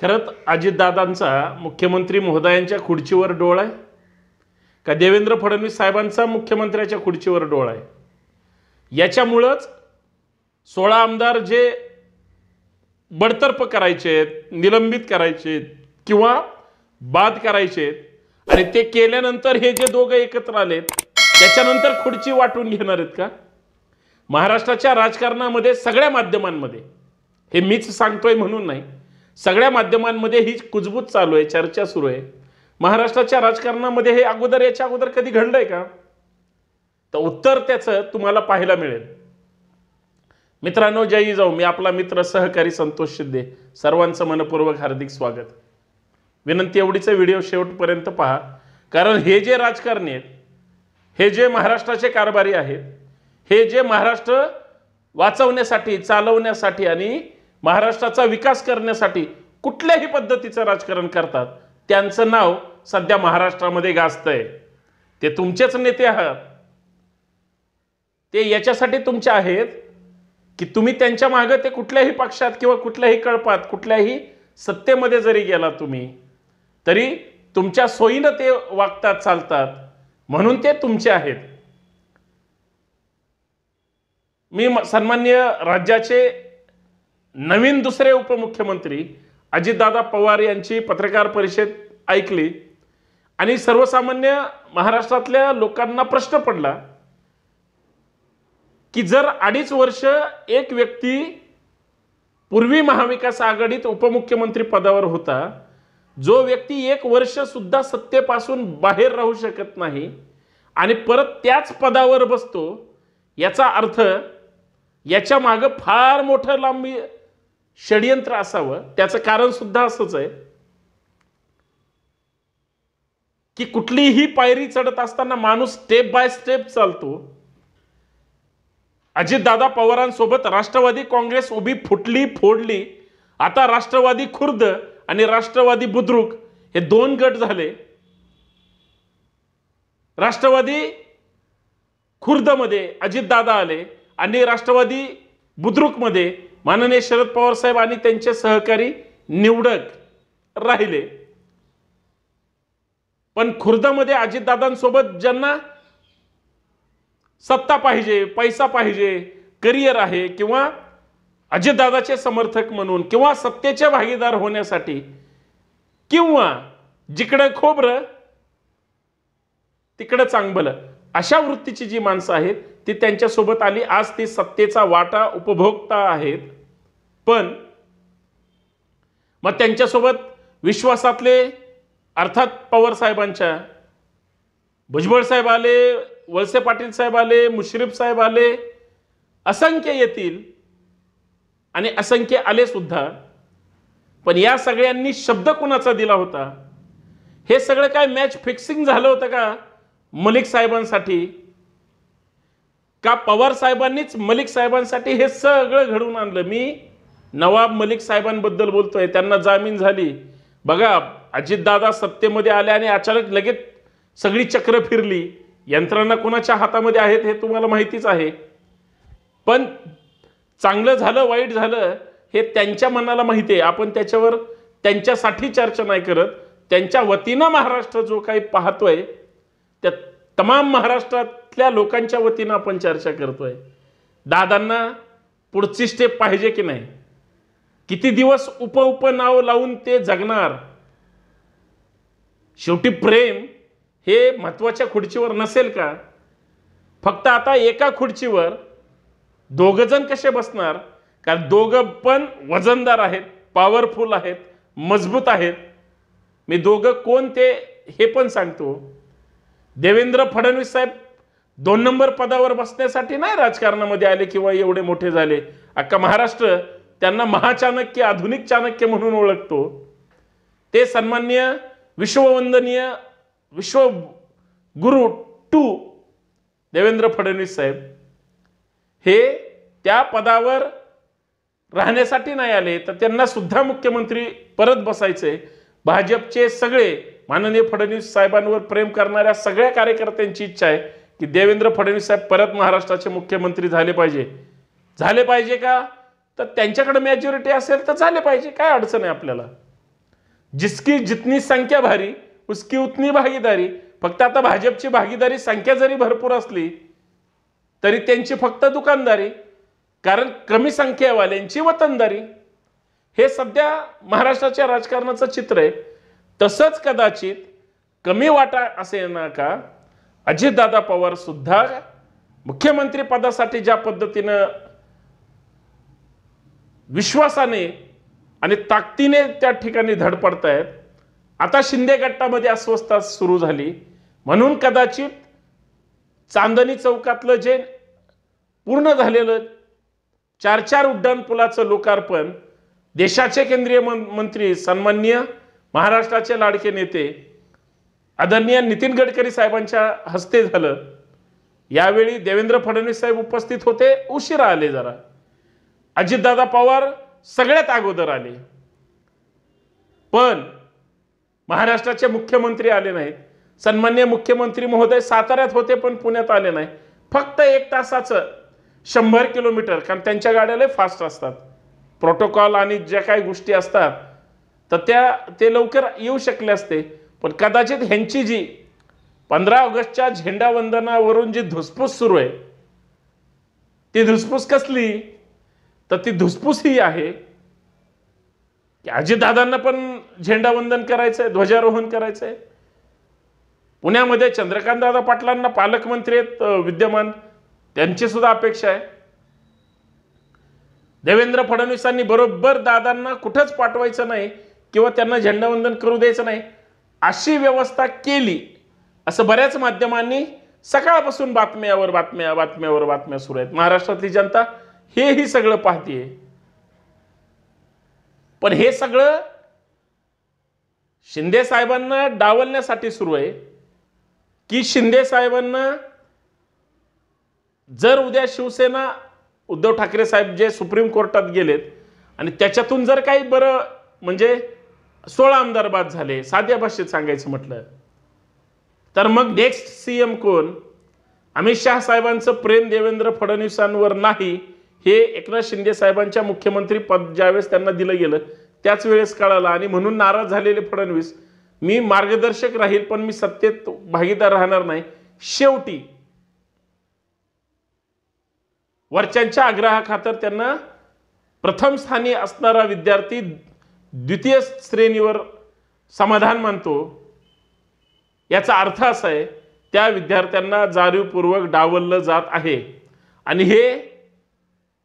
खरंच अजितदादांचा मुख्यमंत्री महोदयांच्या खुर्चीवर डोळ आहे का देवेंद्र फडणवीस साहेबांचा मुख्यमंत्र्याच्या खुर्चीवर डोळ आहे याच्यामुळंच सोळा आमदार जे बडतर्फ करायचे निलंबित करायचे किंवा बाद करायचे आणि ते केल्यानंतर हे जे दोघं एकत्र आलेत त्याच्यानंतर खुर्ची वाटून घेणार आहेत का महाराष्ट्राच्या राजकारणामध्ये सगळ्या माध्यमांमध्ये हे मीच सांगतोय म्हणून नाही सगळ्या माध्यमांमध्ये ही कुजबूज चालू आहे चर्चा सुरू आहे महाराष्ट्राच्या राजकारणामध्ये हे अगोदर याच्या अगोदर कधी घडलंय का तर उत्तर त्याचं तुम्हाला पाहायला मिळेल मित्रांनो जयी जाऊ मी आपला मित्र सहकारी संतोष शिंदे सर्वांचं मनपूर्वक हार्दिक स्वागत विनंती एवढीचा व्हिडिओ शेवटपर्यंत पहा कारण हे जे राजकारणी आहेत हे जे महाराष्ट्राचे कारभारी आहेत हे जे महाराष्ट्र वाचवण्यासाठी चालवण्यासाठी आणि महाराष्ट्राचा विकास करण्यासाठी कुठल्याही पद्धतीचं राजकारण करतात त्यांचं नाव सध्या महाराष्ट्रामध्ये गाजतंय ते तुमचेच नेते आहात ते याच्यासाठी तुमचे आहेत की तुम्ही त्यांच्या मागे ते कुठल्याही पक्षात किंवा कुठल्याही कळपात कुठल्याही सत्तेमध्ये जरी गेला तुम्ही तरी तुमच्या सोयीनं ते वागतात चालतात म्हणून ते तुमचे आहेत मी सन्मान्य राज्याचे नवीन दुसरे उपमुख्यमंत्री अजितदादा पवार यांची पत्रकार परिषद ऐकली आणि सर्वसामान्य महाराष्ट्रातल्या लोकांना प्रश्न पडला की जर अडीच वर्ष एक व्यक्ती पूर्वी महाविकास आघाडीत उपमुख्यमंत्री पदावर होता जो व्यक्ती एक वर्ष सुद्धा सत्तेपासून बाहेर राहू शकत नाही आणि परत त्याच पदावर बसतो याचा अर्थ याच्या मागं फार मोठं लांबी षडयंत्र असावं त्याचं कारण सुद्धा असंच आहे की कुठलीही पायरी चढत असताना माणूस स्टेप बाय स्टेप चालतो अजितदादा पवारांसोबत राष्ट्रवादी काँग्रेस उभी फुटली फोडली आता राष्ट्रवादी खुर्द आणि राष्ट्रवादी बुद्रुक हे दोन गट झाले राष्ट्रवादी खुर्दमध्ये अजितदादा आले आणि राष्ट्रवादी बुद्रुकमध्ये माननीय शरद पवार साहेब आणि त्यांचे सहकारी निवडक राहिले पण खुर्दामध्ये अजितदादांसोबत ज्यांना सत्ता पाहिजे पैसा पाहिजे करिअर आहे किंवा अजितदादाचे समर्थक म्हणून किंवा सत्तेचे भागीदार होण्यासाठी किंवा जिकडे खोबर तिकडं चांगलं अशा वृत्तीची जी माणसं आहेत ती त्यांच्यासोबत आली आज ती सत्तेचा वाटा उपभोक्ता आहेत पण मग त्यांच्यासोबत विश्वासातले अर्थात पवार साहेबांच्या भुजबळ साहेब आले वळसे पाटील साहेब आले मुश्रीफ साहेब आले असंख्य येतील आणि असंख्य आले सुद्धा पण या सगळ्यांनी शब्द कोणाचा दिला होता हे सगळं काय मॅच फिक्सिंग झालं होतं का मलिक साहेबांसाठी का पवार साहेबांनीच मलिक साहेबांसाठी हे सगळं घडवून आणलं मी नवाब मलिक साहेबांबद्दल बोलतोय त्यांना जामीन झाली बघा अजितदादा सत्तेमध्ये आले आणि अचानक लगेच सगळी चक्र फिरली यंत्रणा कोणाच्या हातामध्ये आहेत हे तुम्हाला माहितीच आहे पण चांगलं झालं वाईट झालं हे त्यांच्या मनाला माहिती आहे आपण त्याच्यावर त्यांच्यासाठी चर्चा नाही करत त्यांच्या वतीनं महाराष्ट्र जो काही पाहतोय त्या तमाम महाराष्ट्रात त्या लोकांच्या वतीनं आपण चर्चा करतोय दादांना पुढची स्टेप पाहिजे की नाही किती दिवस उप उप नाव लावून ते जगणार शेवटी प्रेम हे महत्वाच्या खुर्चीवर नसेल का फक्त आता एका खुर्चीवर दोघंजण कसे बसणार कारण दोघं पण वजनदार आहेत पॉवरफुल आहेत मजबूत आहेत मी दोघं कोण ते हे पण सांगतो देवेंद्र फडणवीस साहेब दोन नंबर पदावर बसण्यासाठी नाही राजकारणामध्ये आले किंवा एवढे मोठे झाले अख्खा महाराष्ट्र त्यांना महाचाणक्य आधुनिक चाणक्य म्हणून ओळखतो ते सन्मान्य विश्ववंदनीय विश्व गुरु टू देवेंद्र फडणवीस साहेब हे त्या पदावर राहण्यासाठी नाही आले तर त्यांना सुद्धा मुख्यमंत्री परत बसायचे भाजपचे सगळे माननीय फडणवीस साहेबांवर प्रेम करणाऱ्या सगळ्या कार्यकर्त्यांची इच्छा आहे की देवेंद्र फडणवीस साहेब परत महाराष्ट्राचे मुख्यमंत्री झाले पाहिजे झाले पाहिजे का तर त्यांच्याकडे मॅच्युरिटी असेल तर झाले पाहिजे काय अडचण आहे आपल्याला जिसकी जितनी संख्या भारी उसकी उतनी भागीदारी फक्त आता भाजपची भागीदारी संख्या जरी भरपूर असली तरी त्यांची फक्त दुकानदारी कारण कमी संख्यावाल्यांची वतनदारी हे सध्या महाराष्ट्राच्या राजकारणाचं चित्र आहे तसंच कदाचित कमी वाटा असे ना का अजितदादा पवार सुद्धा मुख्यमंत्री पदासाठी ज्या पद्धतीनं विश्वासाने आणि ताकदीने त्या ठिकाणी धडपडत आहेत आता शिंदे गटामध्ये अस्वस्थता सुरू झाली म्हणून कदाचित चांदणी चौकातलं जे पूर्ण झालेलं चार चार उड्डाणपुलाचं लोकार्पण देशाचे केंद्रीय मंत्री सन्माननीय महाराष्ट्राचे लाडके नेते आदरणीय नितीन गडकरी साहेबांच्या हस्ते झालं यावेळी देवेंद्र फडणवीस साहेब उपस्थित होते उशिरा आले जरा अजितदादा पवार सगळ्यात अगोदर आले पण महाराष्ट्राचे मुख्यमंत्री आले नाहीत सन्मान्य मुख्यमंत्री महोदय साताऱ्यात होते पण पुण्यात आले नाही फक्त एक तासाचं शंभर किलोमीटर कारण त्यांच्या गाड्याला फास्ट असतात प्रोटोकॉल आणि ज्या काही गोष्टी असतात तर त्या ते लवकर येऊ शकले असते पण कदाचित ह्यांची जी पंधरा ऑगस्टच्या झेंडावंदनावरून जी धुसफूस सुरू आहे ती धुसफूस कसली तर ती धुसफूस ही आहे की अजितदादांना पण झेंडावंदन वंदन करायचंय ध्वजारोहण करायचंय पुण्यामध्ये पुण्यामध्ये दादा पाटलांना पालकमंत्री आहेत विद्यमान त्यांची सुद्धा अपेक्षा आहे देवेंद्र फडणवीसांनी बरोबर दादांना कुठंच पाठवायचं नाही किंवा त्यांना झेंडावंदन करू द्यायचं नाही अशी व्यवस्था केली असं बऱ्याच माध्यमांनी सकाळपासून बातम्यावर बातम्या बातम्यावर बातम्या सुरू आहेत महाराष्ट्रातली जनता हेही सगळं पाहतीये पण हे सगळं शिंदे साहेबांना डावलण्यासाठी सुरू आहे की शिंदे साहेबांना जर उद्या शिवसेना उद्धव ठाकरे साहेब जे सुप्रीम कोर्टात गेलेत आणि त्याच्यातून जर काही बरं म्हणजे सोळा आमदार बाद झाले साध्या भाषेत सांगायचं म्हटलं तर मग नेक्स्ट सीएम कोण अमित शहा साहेबांचं प्रेम देवेंद्र फडणवीसांवर नाही हे एकनाथ शिंदे साहेबांच्या मुख्यमंत्री पद ज्यावेळेस त्यांना दिलं गेलं त्याच वेळेस कळालं आणि म्हणून नाराज झालेले फडणवीस मी मार्गदर्शक राहील पण मी सत्तेत भागीदार राहणार नाही शेवटी वरच्यांच्या आग्रहाखातर त्यांना प्रथम स्थानी असणारा विद्यार्थी द्वितीय श्रेणीवर समाधान मानतो याचा अर्थ असा आहे त्या विद्यार्थ्यांना जाणीवपूर्वक डावललं जात आहे आणि हे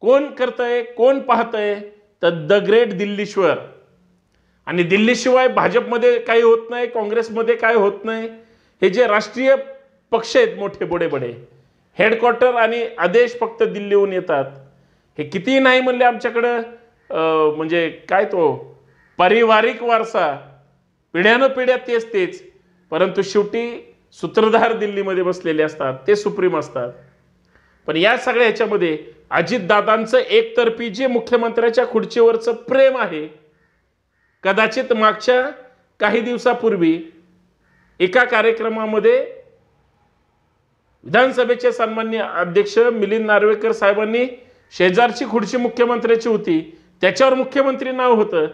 कोण करतंय कोण पाहतंय तर द ग्रेट दिल्लीश्वर आणि दिल्लीशिवाय भाजपमध्ये काही होत नाही काँग्रेसमध्ये काय होत नाही हे जे राष्ट्रीय पक्ष आहेत मोठे बडे बडे हेडक्वार्टर आणि आदेश फक्त दिल्लीहून येतात हे कितीही नाही म्हणले आमच्याकडं म्हणजे काय तो पारिवारिक वारसा पिढ्यानं पिढ्या तेच तेच परंतु शेवटी सूत्रधार दिल्लीमध्ये बसलेले असतात ते सुप्रीम असतात पण या सगळ्या ह्याच्यामध्ये अजितदादांचं एकतर्फी जे मुख्यमंत्र्याच्या खुर्चीवरचं प्रेम आहे कदाचित मागच्या काही दिवसापूर्वी एका कार्यक्रमामध्ये विधानसभेचे सन्मान्य अध्यक्ष मिलिंद नार्वेकर साहेबांनी शेजारची खुर्ची मुख्यमंत्र्याची होती त्याच्यावर मुख्यमंत्री नाव होतं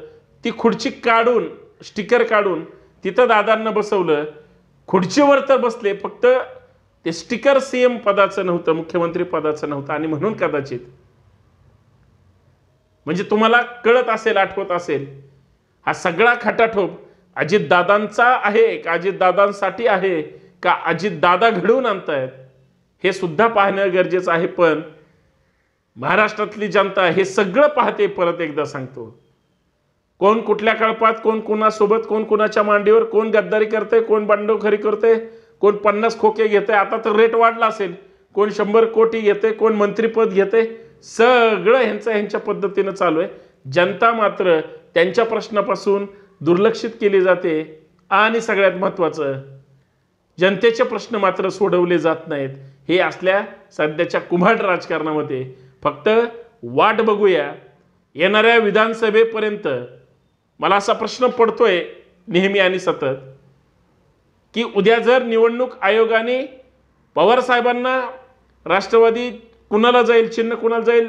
ती खुर्ची काढून स्टिकर काढून तिथं दादांना बसवलं खुर्चीवर तर बसले फक्त ते स्टिकर सीएम पदाचं नव्हतं मुख्यमंत्री पदाचं नव्हतं आणि म्हणून कदाचित म्हणजे तुम्हाला कळत असेल आठवत असेल हा सगळा खटाठोप अजितदादांचा आहे का अजितदादांसाठी आहे का अजितदादा घडवून आणतायत हे सुद्धा पाहणं गरजेचं आहे पण महाराष्ट्रातली जनता हे सगळं पाहते परत एकदा सांगतो कोण कुठल्या कळपात कोण कोणासोबत कोण कोणाच्या मांडीवर कोण गद्दारी करते कोण बांडवखरी करते कोण पन्नास खोके घेते आता तर रेट वाढला असेल कोण शंभर कोटी घेते कोण मंत्रीपद घेते सगळं ह्यांचं ह्यांच्या पद्धतीनं चालू आहे जनता मात्र त्यांच्या प्रश्नापासून दुर्लक्षित केली जाते आणि सगळ्यात महत्त्वाचं जनतेचे प्रश्न मात्र सोडवले जात नाहीत हे असल्या सध्याच्या कुम्हाड राजकारणामध्ये फक्त वाट बघूया येणाऱ्या विधानसभेपर्यंत मला असा प्रश्न पडतोय नेहमी आणि सतत की उद्या जर निवडणूक आयोगाने पवारसाहेबांना राष्ट्रवादी कुणाला जाईल चिन्ह कुणाला जाईल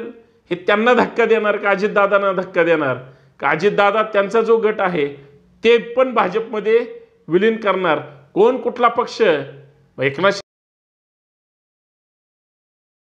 हे त्यांना धक्का देणार का अजितदादांना धक्का देणार का अजितदादा त्यांचा जो गट आहे ते पण भाजपमध्ये विलीन करणार कोण कुठला पक्ष एकनाथ